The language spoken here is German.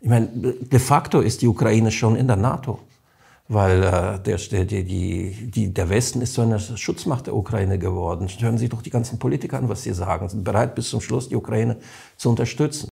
Ich meine, de facto ist die Ukraine schon in der NATO, weil äh, der, der, die, die, der Westen ist zu einer Schutzmacht der Ukraine geworden. Hören Sie doch die ganzen Politiker an, was sie sagen. Sind bereit bis zum Schluss, die Ukraine zu unterstützen.